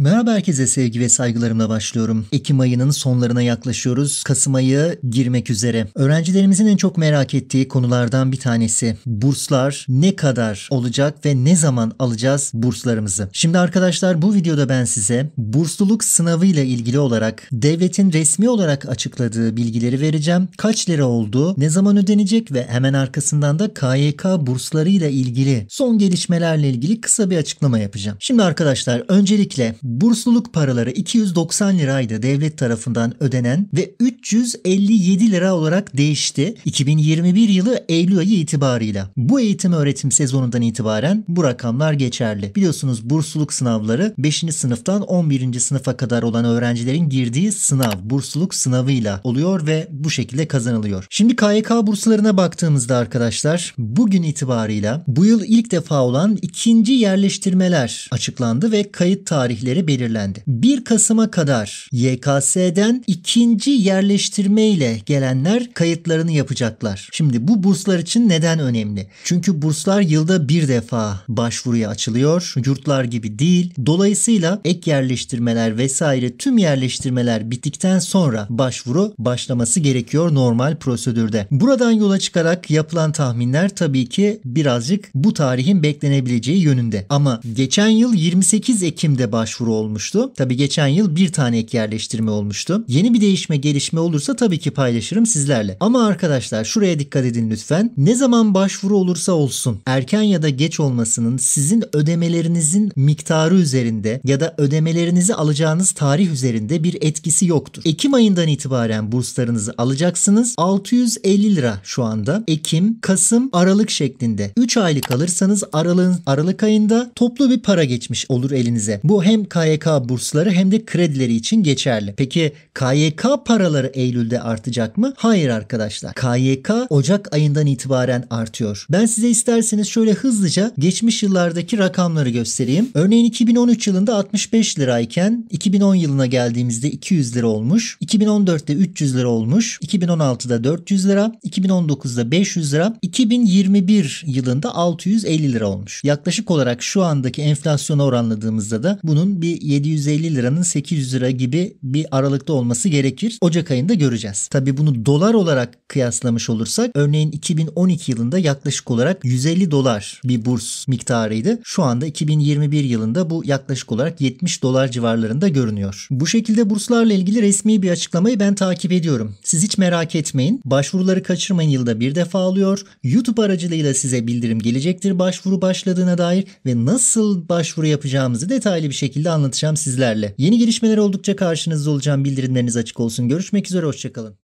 Merhaba herkese sevgi ve saygılarımla başlıyorum. Ekim ayının sonlarına yaklaşıyoruz. Kasım ayı girmek üzere. Öğrencilerimizin en çok merak ettiği konulardan bir tanesi. Burslar ne kadar olacak ve ne zaman alacağız burslarımızı? Şimdi arkadaşlar bu videoda ben size bursluluk sınavı ile ilgili olarak devletin resmi olarak açıkladığı bilgileri vereceğim. Kaç lira oldu, ne zaman ödenecek ve hemen arkasından da KYK bursları ile ilgili son gelişmelerle ilgili kısa bir açıklama yapacağım. Şimdi arkadaşlar öncelikle bursluluk paraları 290 liraydı devlet tarafından ödenen ve 357 lira olarak değişti 2021 yılı Eylül ayı itibarıyla. Bu eğitim öğretim sezonundan itibaren bu rakamlar geçerli. Biliyorsunuz bursluluk sınavları 5. sınıftan 11. sınıfa kadar olan öğrencilerin girdiği sınav, bursluluk sınavıyla oluyor ve bu şekilde kazanılıyor. Şimdi KYK burslarına baktığımızda arkadaşlar bugün itibarıyla bu yıl ilk defa olan ikinci yerleştirmeler açıklandı ve kayıt tarihleri tarihleri belirlendi. 1 Kasım'a kadar YKS'den ikinci yerleştirme ile gelenler kayıtlarını yapacaklar. Şimdi bu burslar için neden önemli? Çünkü burslar yılda bir defa başvuruya açılıyor. Yurtlar gibi değil. Dolayısıyla ek yerleştirmeler vesaire tüm yerleştirmeler bittikten sonra başvuru başlaması gerekiyor normal prosedürde. Buradan yola çıkarak yapılan tahminler tabii ki birazcık bu tarihin beklenebileceği yönünde. Ama geçen yıl 28 Ekim'de başvuru başvuru olmuştu. Tabi geçen yıl bir tane ek yerleştirme olmuştu. Yeni bir değişme gelişme olursa tabii ki paylaşırım sizlerle. Ama arkadaşlar şuraya dikkat edin lütfen. Ne zaman başvuru olursa olsun erken ya da geç olmasının sizin ödemelerinizin miktarı üzerinde ya da ödemelerinizi alacağınız tarih üzerinde bir etkisi yoktur. Ekim ayından itibaren burslarınızı alacaksınız. 650 lira şu anda. Ekim, Kasım, Aralık şeklinde. 3 aylık alırsanız Aralık'ın Aralık ayında toplu bir para geçmiş olur elinize. Bu hem KYK bursları hem de kredileri için geçerli. Peki KYK paraları Eylül'de artacak mı? Hayır arkadaşlar. KYK Ocak ayından itibaren artıyor. Ben size isterseniz şöyle hızlıca geçmiş yıllardaki rakamları göstereyim. Örneğin 2013 yılında 65 lirayken 2010 yılına geldiğimizde 200 lira olmuş. 2014'te 300 lira olmuş. 2016'da 400 lira. 2019'da 500 lira. 2021 yılında 650 lira olmuş. Yaklaşık olarak şu andaki enflasyona oranladığımızda da bunun bir 750 liranın 800 lira gibi bir aralıkta olması gerekir. Ocak ayında göreceğiz. Tabii bunu dolar olarak kıyaslamış olursak örneğin 2012 yılında yaklaşık olarak 150 dolar bir burs miktarıydı. Şu anda 2021 yılında bu yaklaşık olarak 70 dolar civarlarında görünüyor. Bu şekilde burslarla ilgili resmi bir açıklamayı ben takip ediyorum. Siz hiç merak etmeyin. Başvuruları kaçırmayın yılda bir defa alıyor. YouTube aracılığıyla size bildirim gelecektir başvuru başladığına dair ve nasıl başvuru yapacağımızı detaylı bir şekilde şekilde anlatacağım sizlerle. Yeni gelişmeler oldukça karşınızda olacağım bildirimleriniz açık olsun. Görüşmek üzere hoşçakalın.